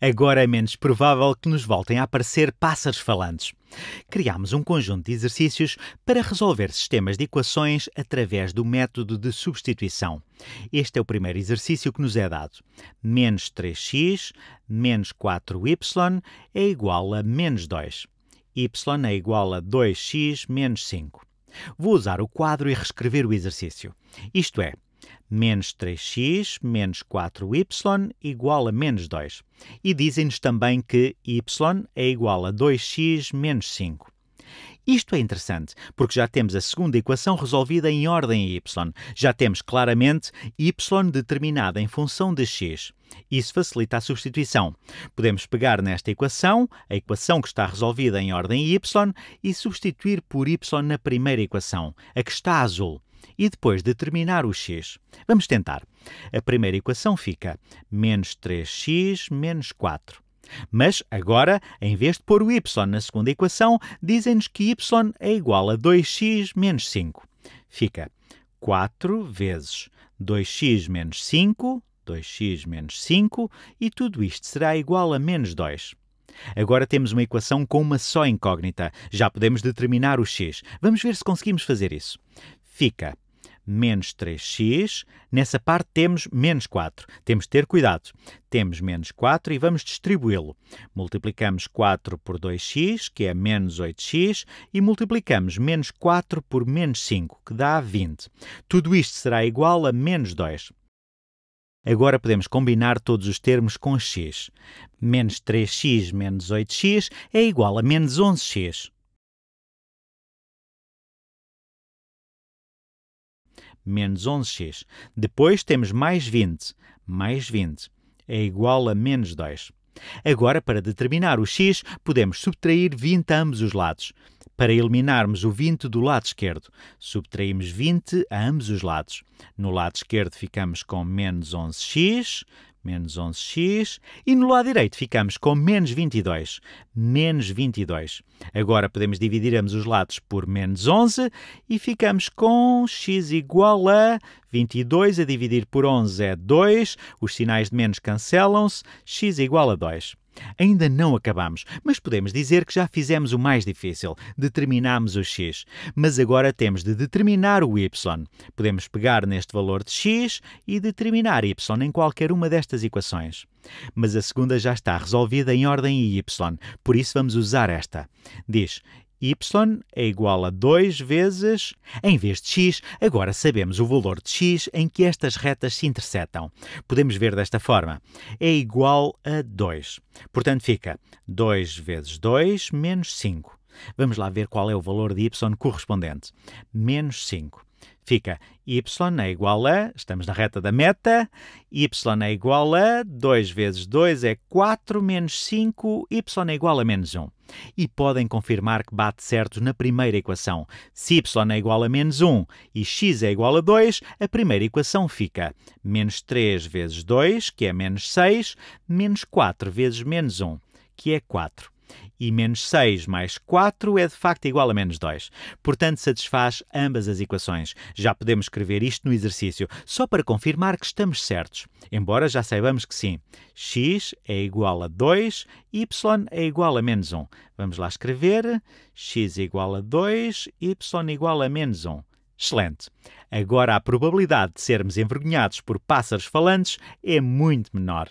Agora é menos provável que nos voltem a aparecer pássaros falantes. Criámos um conjunto de exercícios para resolver sistemas de equações através do método de substituição. Este é o primeiro exercício que nos é dado. Menos 3x menos 4y é igual a menos 2. y é igual a 2x menos 5. Vou usar o quadro e reescrever o exercício. Isto é, Menos 3x menos 4y igual a menos 2. E dizem-nos também que y é igual a 2x menos 5. Isto é interessante, porque já temos a segunda equação resolvida em ordem y. Já temos claramente y determinada em função de x. Isso facilita a substituição. Podemos pegar nesta equação, a equação que está resolvida em ordem y, e substituir por y na primeira equação, a que está azul, e depois determinar o x. Vamos tentar. A primeira equação fica menos 3x menos 4. Mas agora, em vez de pôr o y na segunda equação, dizem-nos que y é igual a 2x menos 5. Fica 4 vezes 2x menos 5, 2x menos 5, e tudo isto será igual a menos 2. Agora temos uma equação com uma só incógnita. Já podemos determinar o x. Vamos ver se conseguimos fazer isso. Fica menos 3x. Nessa parte temos menos 4. Temos de ter cuidado. Temos menos 4 e vamos distribuí-lo. Multiplicamos 4 por 2x, que é menos 8x, e multiplicamos menos 4 por menos 5, que dá 20. Tudo isto será igual a menos 2. Agora podemos combinar todos os termos com x. Menos 3x menos 8x é igual a menos 11x. menos 11x. Depois temos mais 20, mais 20 é igual a menos 2. Agora, para determinar o x, podemos subtrair 20 a ambos os lados. Para eliminarmos o 20 do lado esquerdo, subtraímos 20 a ambos os lados. No lado esquerdo ficamos com menos 11x menos 11x. E no lado direito ficamos com menos 22. Menos 22. Agora podemos dividir ambos os lados por menos 11 e ficamos com x igual a 22 a dividir por 11 é 2. Os sinais de menos cancelam-se. x igual a 2. Ainda não acabamos, mas podemos dizer que já fizemos o mais difícil, determinámos o x. Mas agora temos de determinar o y. Podemos pegar neste valor de x e determinar y em qualquer uma destas equações. Mas a segunda já está resolvida em ordem y, por isso vamos usar esta. Diz y é igual a 2 vezes, em vez de x, agora sabemos o valor de x em que estas retas se intersetam. Podemos ver desta forma. É igual a 2. Portanto, fica 2 vezes 2 menos 5. Vamos lá ver qual é o valor de y correspondente. Menos 5. Fica y é igual a, estamos na reta da meta, y é igual a 2 vezes 2 é 4 menos 5, y é igual a menos 1. E podem confirmar que bate certo na primeira equação. Se y é igual a menos 1 e x é igual a 2, a primeira equação fica menos 3 vezes 2, que é menos 6, menos 4 vezes menos 1, que é 4. E menos 6 mais 4 é de facto igual a menos 2. Portanto, satisfaz ambas as equações. Já podemos escrever isto no exercício, só para confirmar que estamos certos. Embora já saibamos que sim, x é igual a 2, y é igual a menos 1. Vamos lá escrever x é igual a 2, y é igual a menos 1. Excelente. Agora a probabilidade de sermos envergonhados por pássaros falantes é muito menor.